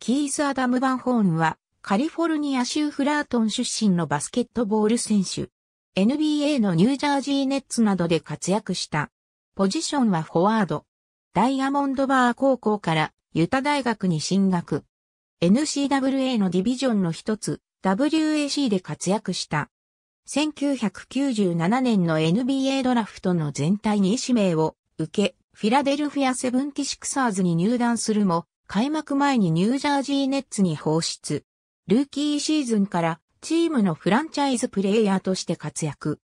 キース・アダム・バンホーンは、カリフォルニア州フラートン出身のバスケットボール選手。NBA のニュージャージーネッツなどで活躍した。ポジションはフォワード。ダイヤモンドバー高校からユタ大学に進学。n c w a のディビジョンの一つ、WAC で活躍した。1997年の NBA ドラフトの全体に指名を受け、フィラデルフィアセブンティシクサーズに入団するも、開幕前にニュージャージーネッツに放出。ルーキーシーズンからチームのフランチャイズプレイヤーとして活躍。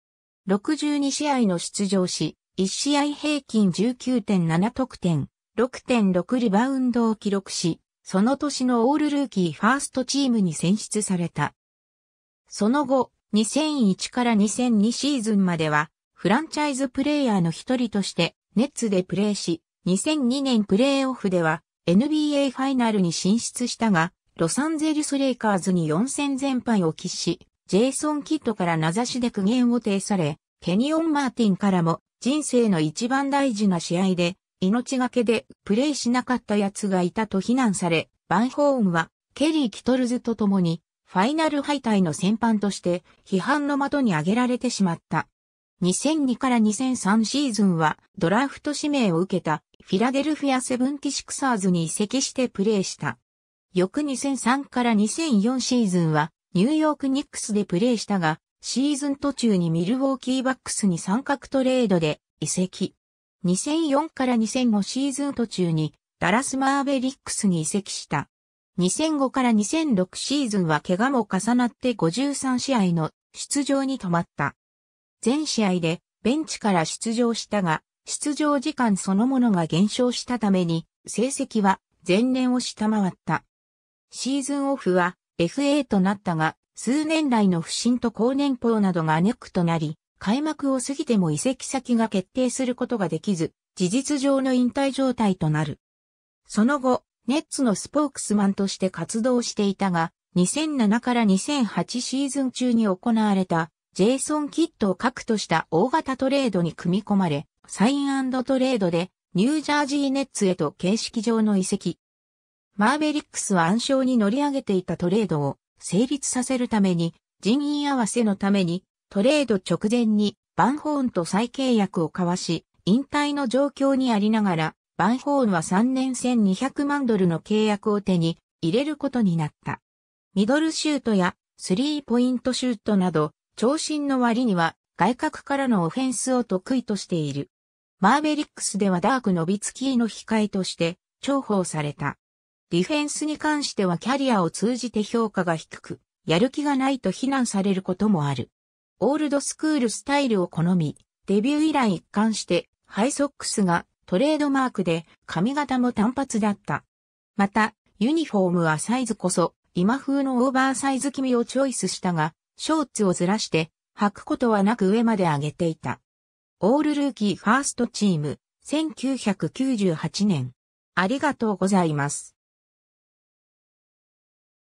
62試合の出場し、1試合平均19.7得点、6.6リバウンドを記録し、その年のオールルーキーファーストチームに選出された。その後、2001から2002シーズンまでは、フランチャイズプレイヤーの一人として、ネッツでプレーし、2002年プレーオフでは、NBA ファイナルに進出したが、ロサンゼルスレイカーズに4戦全敗を喫し、ジェイソン・キッドから名指しで苦言を呈され、ケニオン・マーティンからも人生の一番大事な試合で、命がけでプレイしなかった奴がいたと非難され、バンホーンはケリー・キトルズと共にファイナル敗退の戦犯として批判の的に挙げられてしまった。2002から2003シーズンはドラフト指名を受けたフィラデルフィアセブンティシクサーズに移籍してプレーした。翌2003から2004シーズンはニューヨークニックスでプレーしたが、シーズン途中にミルウォーキーバックスに三角トレードで移籍。2004から2005シーズン途中にダラスマーベリックスに移籍した。2005から2006シーズンは怪我も重なって53試合の出場に止まった。全試合でベンチから出場したが、出場時間そのものが減少したために、成績は前年を下回った。シーズンオフは FA となったが、数年来の不振と高年俸などがネックとなり、開幕を過ぎても移籍先が決定することができず、事実上の引退状態となる。その後、ネッツのスポークスマンとして活動していたが、2007から2008シーズン中に行われたジェイソン・キッドを核とした大型トレードに組み込まれ、サイントレードでニュージャージーネッツへと形式上の移籍。マーベリックスは暗礁に乗り上げていたトレードを成立させるために、人員合わせのために、トレード直前にバンホーンと再契約を交わし、引退の状況にありながら、バンホーンは3年1200万ドルの契約を手に入れることになった。ミドルシュートやスリーポイントシュートなど、長身の割には外角からのオフェンスを得意としている。マーベリックスではダーク・ノビツキーの控えとして重宝された。ディフェンスに関してはキャリアを通じて評価が低く、やる気がないと非難されることもある。オールドスクールスタイルを好み、デビュー以来一貫してハイソックスがトレードマークで髪型も単発だった。また、ユニフォームはサイズこそ今風のオーバーサイズ気味をチョイスしたが、ショーツをずらして、履くことはなく上まで上げていた。オールルーキーファーストチーム、1998年。ありがとうございます。